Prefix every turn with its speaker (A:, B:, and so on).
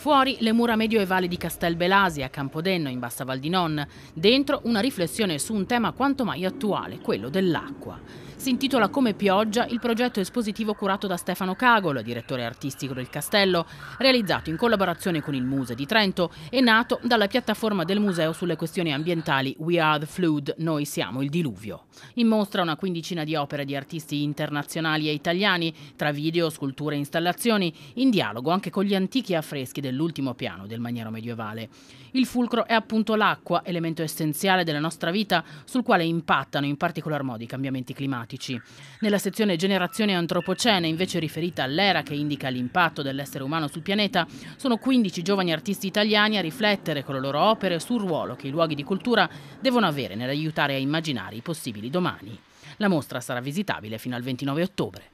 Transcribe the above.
A: Fuori le mura medioevali di Castelbelasi a Campodenno in Bassa Val di Non, dentro una riflessione su un tema quanto mai attuale, quello dell'acqua. Si intitola Come pioggia il progetto espositivo curato da Stefano Cagolo, direttore artistico del castello, realizzato in collaborazione con il Muse di Trento e nato dalla piattaforma del museo sulle questioni ambientali We Are the Flood, Noi siamo il diluvio. In mostra una quindicina di opere di artisti internazionali e italiani, tra video, sculture e installazioni, in dialogo anche con gli antichi affreschi del dell'ultimo piano del maniero medievale. Il fulcro è appunto l'acqua, elemento essenziale della nostra vita sul quale impattano in particolar modo i cambiamenti climatici. Nella sezione Generazione Antropocene, invece riferita all'era che indica l'impatto dell'essere umano sul pianeta, sono 15 giovani artisti italiani a riflettere con le loro opere sul ruolo che i luoghi di cultura devono avere nell'aiutare a immaginare i possibili domani. La mostra sarà visitabile fino al 29 ottobre.